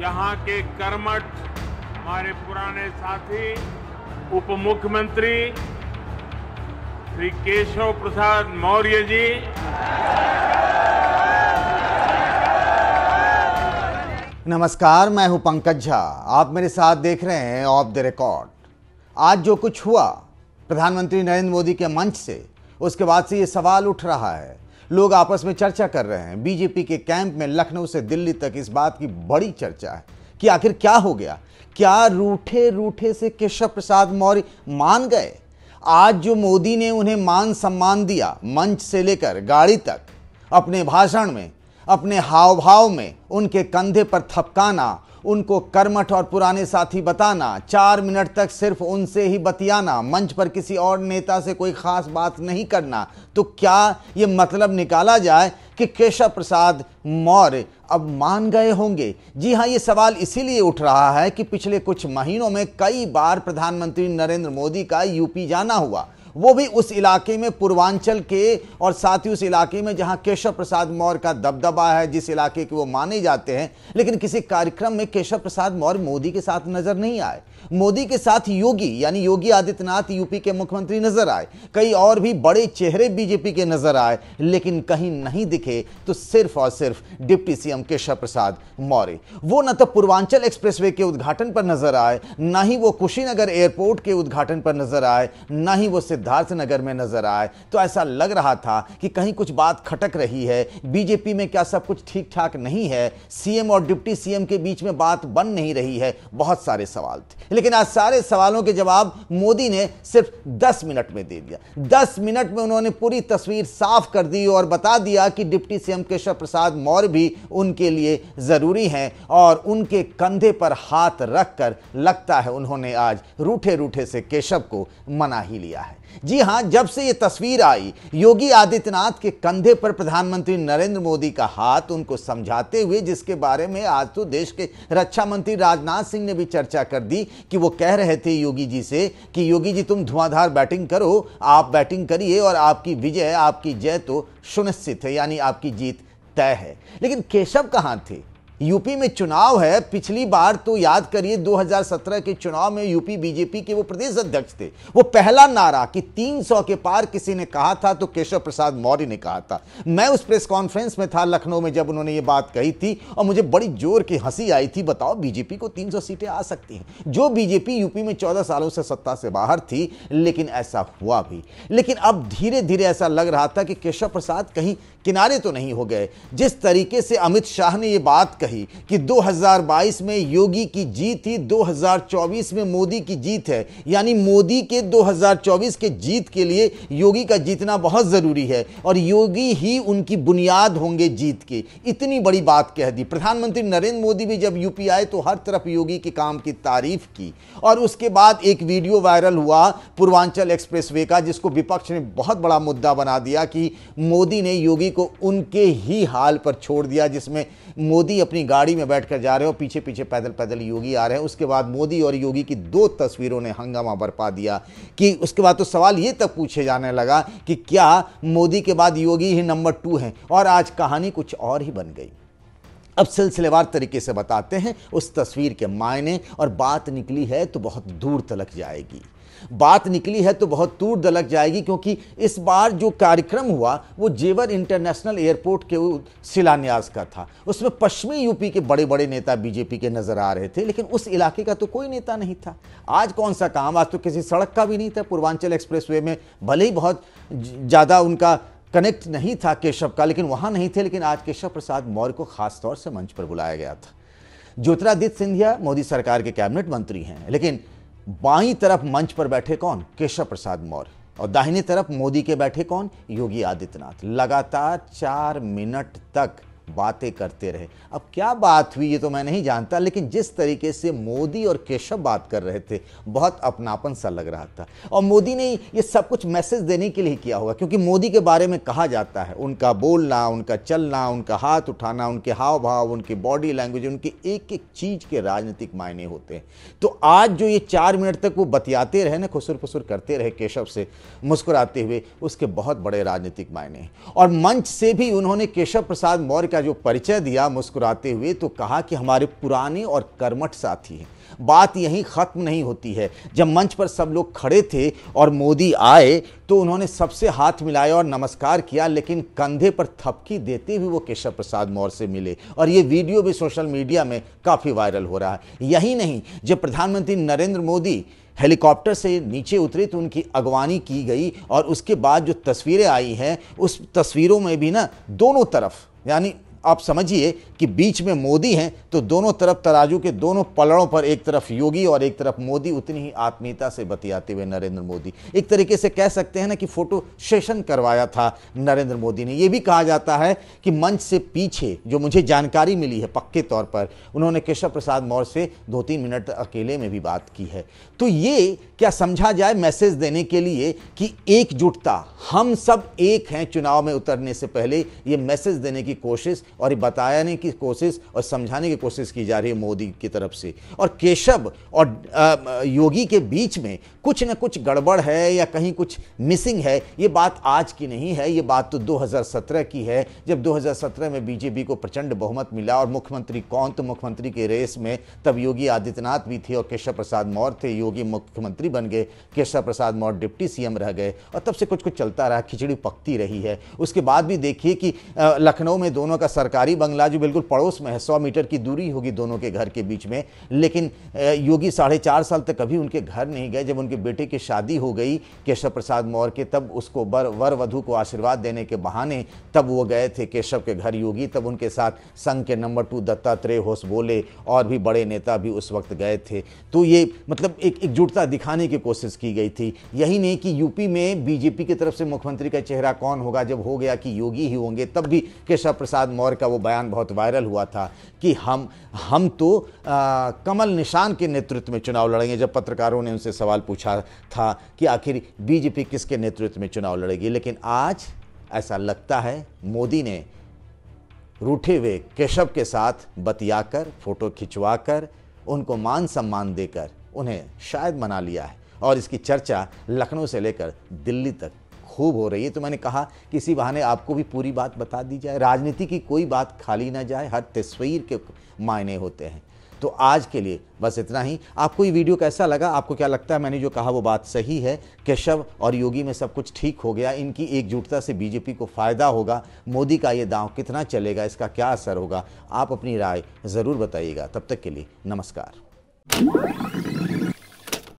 यहाँ के कर्मठ हमारे पुराने साथी उप मुख्यमंत्री श्री केशव प्रसाद मौर्य जी नमस्कार मैं हूं पंकज झा आप मेरे साथ देख रहे हैं ऑफ द रिकॉर्ड आज जो कुछ हुआ प्रधानमंत्री नरेंद्र मोदी के मंच से उसके बाद से ये सवाल उठ रहा है लोग आपस में चर्चा कर रहे हैं बीजेपी के कैंप में लखनऊ से दिल्ली तक इस बात की बड़ी चर्चा है कि आखिर क्या हो गया क्या रूठे रूठे से केशव प्रसाद मौर्य मान गए आज जो मोदी ने उन्हें मान सम्मान दिया मंच से लेकर गाड़ी तक अपने भाषण में अपने हाव भाव में उनके कंधे पर थपकाना उनको कर्मठ और पुराने साथी बताना चार मिनट तक सिर्फ उनसे ही बतियाना मंच पर किसी और नेता से कोई खास बात नहीं करना तो क्या ये मतलब निकाला जाए कि केशव प्रसाद मौर्य अब मान गए होंगे जी हाँ ये सवाल इसीलिए उठ रहा है कि पिछले कुछ महीनों में कई बार प्रधानमंत्री नरेंद्र मोदी का यूपी जाना हुआ वो भी उस इलाके में पूर्वांचल के और साथ ही उस इलाके में जहां केशव प्रसाद मौर्य का दबदबा है जिस इलाके के वो माने जाते हैं लेकिन किसी कार्यक्रम में केशव प्रसाद मौर्य मोदी के साथ नजर नहीं आए मोदी के साथ योगी यानी योगी आदित्यनाथ यूपी के मुख्यमंत्री नजर आए कई और भी बड़े चेहरे बीजेपी के नजर आए लेकिन कहीं नहीं दिखे तो सिर्फ और सिर्फ डिप्टी सीएम केशव प्रसाद मौर्य वो न तो पूर्वांचल एक्सप्रेसवे के उद्घाटन पर नजर आए ना ही वो कुशीनगर एयरपोर्ट के उद्घाटन पर नजर आए ना ही वो सिद्धार्थ नगर में नजर आए तो ऐसा लग रहा था कि कहीं कुछ बात खटक रही है बीजेपी में क्या सब कुछ ठीक ठाक नहीं है सीएम और डिप्टी सीएम के बीच में बात बन नहीं रही है बहुत सारे सवाल थे लेकिन आज सारे सवालों के जवाब मोदी ने सिर्फ दस मिनट में दे दिया दस मिनट में उन्होंने पूरी तस्वीर साफ कर दी और बता दिया कि डिप्टी सीएम केशव प्रसाद मौर्य भी उनके लिए ज़रूरी हैं और उनके कंधे पर हाथ रखकर लगता है उन्होंने आज रूठे रूठे से केशव को मना ही लिया है जी हां जब से ये तस्वीर आई योगी आदित्यनाथ के कंधे पर प्रधानमंत्री नरेंद्र मोदी का हाथ उनको समझाते हुए जिसके बारे में आज तो देश के रक्षा मंत्री राजनाथ सिंह ने भी चर्चा कर दी कि वो कह रहे थे योगी जी से कि योगी जी तुम धुआंधार बैटिंग करो आप बैटिंग करिए और आपकी विजय आपकी जय तो सुनिश्चित है यानी आपकी जीत तय है लेकिन केशव कहाँ थे यूपी में चुनाव है पिछली बार तो याद करिए 2017 के चुनाव में यूपी बीजेपी के वो प्रदेश अध्यक्ष थे वो पहला नारा कि 300 के पार किसी ने कहा था तो केशव प्रसाद मौर्य ने कहा था मैं उस प्रेस कॉन्फ्रेंस में था लखनऊ में जब उन्होंने ये बात कही थी और मुझे बड़ी जोर की हंसी आई थी बताओ बीजेपी को 300 सीटें आ सकती हैं जो बीजेपी यूपी में चौदह सालों से सत्ता से बाहर थी लेकिन ऐसा हुआ भी लेकिन अब धीरे धीरे ऐसा लग रहा था कि केशव प्रसाद कहीं किनारे तो नहीं हो गए जिस तरीके से अमित शाह ने ये बात कही कही कि 2022 में योगी की जीत ही 2024 में मोदी की जीत है यानी मोदी के 2024 के जीत के लिए योगी का जीतना बहुत ज़रूरी है और योगी ही उनकी बुनियाद होंगे जीत की इतनी बड़ी बात कह दी प्रधानमंत्री नरेंद्र मोदी भी जब यूपी आए तो हर तरफ योगी के काम की तारीफ की और उसके बाद एक वीडियो वायरल हुआ पूर्वांचल एक्सप्रेस का जिसको विपक्ष ने बहुत बड़ा मुद्दा बना दिया कि मोदी ने योगी को उनके ही हाल पर छोड़ दिया जिसमें मोदी अपनी अपनी गाड़ी में बैठकर जा रहे हो पीछे पीछे पैदल पैदल योगी आ रहे हैं उसके बाद मोदी और योगी की दो तस्वीरों ने हंगामा बरपा दिया कि उसके बाद तो सवाल ये तक पूछे जाने लगा कि क्या मोदी के बाद योगी ही नंबर टू हैं और आज कहानी कुछ और ही बन गई अब सिलसिलेवार तरीके से बताते हैं उस तस्वीर के मायने और बात निकली है तो बहुत दूर तलक जाएगी बात निकली है तो बहुत दूर दलक जाएगी क्योंकि इस बार जो कार्यक्रम हुआ वो जेवर इंटरनेशनल एयरपोर्ट के शिलान्यास का था उसमें पश्चिमी यूपी के बड़े बड़े नेता बीजेपी के नज़र आ रहे थे लेकिन उस इलाके का तो कोई नेता नहीं था आज कौन सा काम आज तो किसी सड़क का भी नहीं था पूर्वांचल एक्सप्रेस में भले ही बहुत ज़्यादा उनका कनेक्ट नहीं था केशव का लेकिन वहाँ नहीं थे लेकिन आज केशव प्रसाद मौर्य को खास तौर से मंच पर बुलाया गया था ज्योतिरादित्य सिंधिया मोदी सरकार के कैबिनेट मंत्री हैं लेकिन बाई तरफ मंच पर बैठे कौन केशव प्रसाद मौर्य और दाहिनी तरफ मोदी के बैठे कौन योगी आदित्यनाथ लगातार चार मिनट तक बातें करते रहे अब क्या बात हुई ये तो मैं नहीं जानता लेकिन जिस तरीके से मोदी और केशव बात कर रहे थे बहुत अपनापन सा लग रहा था और मोदी ने ये सब कुछ मैसेज देने के लिए किया होगा क्योंकि मोदी के बारे में कहा जाता है उनका बोलना उनका चलना उनका हाथ उठाना उनके हाव भाव उनकी बॉडी लैंग्वेज उनकी एक एक चीज़ के राजनीतिक मायने होते हैं तो आज जो ये चार मिनट तक वो बतियाते रहे ना खुसुर फुसुर करते रहे केशव से मुस्कुराते हुए उसके बहुत बड़े राजनीतिक मायने हैं और मंच से भी उन्होंने केशव प्रसाद मौर्य का जो परिचय दिया मुस्कुराते हुए तो कहा कि हमारे पुराने और कर्मठ साथी हैं बात यहीं ख़त्म नहीं होती है जब मंच पर सब लोग खड़े थे और मोदी आए तो उन्होंने सबसे हाथ मिलाया और नमस्कार किया लेकिन कंधे पर थपकी देते हुए वो केशव प्रसाद मौर्य से मिले और ये वीडियो भी सोशल मीडिया में काफ़ी वायरल हो रहा है यही नहीं जब प्रधानमंत्री नरेंद्र मोदी हेलीकॉप्टर से नीचे उतरे तो उनकी अगवानी की गई और उसके बाद जो तस्वीरें आई हैं उस तस्वीरों में भी ना दोनों तरफ यानी आप समझिए कि बीच में मोदी हैं तो दोनों तरफ तराजू के दोनों पलड़ों पर एक तरफ योगी और एक तरफ मोदी उतनी ही आत्मीयता से बतियाते हुए नरेंद्र मोदी एक तरीके से कह सकते हैं ना कि फोटो सेशन करवाया था नरेंद्र मोदी ने यह भी कहा जाता है कि मंच से पीछे जो मुझे जानकारी मिली है पक्के तौर पर उन्होंने केशव प्रसाद मौर्य से दो तीन मिनट अकेले में भी बात की है तो ये क्या समझा जाए मैसेज देने के लिए कि एकजुटता हम सब एक हैं चुनाव में उतरने से पहले ये मैसेज देने की कोशिश और बताने की कोशिश और समझाने की कोशिश की जा रही है मोदी की तरफ से और केशव और योगी के बीच में कुछ न कुछ गड़बड़ है या कहीं कुछ मिसिंग है ये बात आज की नहीं है ये बात तो 2017 की है जब 2017 में बीजेपी को प्रचंड बहुमत मिला और मुख्यमंत्री कौन तो मुख्यमंत्री के रेस में तब योगी आदित्यनाथ भी थे और केशव प्रसाद मौर्य थे योगी मुख्यमंत्री बन गए केशव प्रसाद मौर्य डिप्टी सी रह गए और तब से कुछ कुछ चलता रहा खिचड़ी पकती रही है उसके बाद भी देखिए कि लखनऊ में दोनों का सर सरकारी बंगला जो बिल्कुल पड़ोस में है सौ मीटर की दूरी होगी दोनों के घर के बीच में लेकिन योगी साढ़े चार साल तक कभी उनके घर नहीं गए जब उनके बेटे की शादी हो गई केशव प्रसाद मौर्य के तब उसको वर वर वधु को आशीर्वाद देने के बहाने तब वो गए थे केशव के घर योगी तब उनके साथ संघ के नंबर टू दत्तात्रेय होस बोले और भी बड़े नेता भी उस वक्त गए थे तो ये मतलब एक एकजुटता दिखाने की कोशिश की गई थी यही नहीं कि यूपी में बीजेपी की तरफ से मुख्यमंत्री का चेहरा कौन होगा जब हो गया कि योगी ही होंगे तब भी केशव प्रसाद मौर्य का वो बयान बहुत वायरल हुआ था कि हम हम तो आ, कमल निशान के नेतृत्व में चुनाव लड़ेंगे जब पत्रकारों ने उनसे सवाल पूछा था कि आखिर बीजेपी किसके नेतृत्व में चुनाव लड़ेगी लेकिन आज ऐसा लगता है मोदी ने रूठे हुए केशव के साथ बतियाकर फोटो खिंचवाकर उनको मान सम्मान देकर उन्हें शायद मना लिया है और इसकी चर्चा लखनऊ से लेकर दिल्ली तक खूब हो रही है तो मैंने कहा किसी बहाने आपको भी पूरी बात बता दी जाए राजनीति की कोई बात खाली ना जाए हर तस्वीर के मायने होते हैं तो आज के लिए बस इतना ही आपको ये वीडियो कैसा लगा आपको क्या लगता है मैंने जो कहा वो बात सही है केशव और योगी में सब कुछ ठीक हो गया इनकी एकजुटता से बीजेपी को फ़ायदा होगा मोदी का ये दांव कितना चलेगा इसका क्या असर होगा आप अपनी राय ज़रूर बताइएगा तब तक के लिए नमस्कार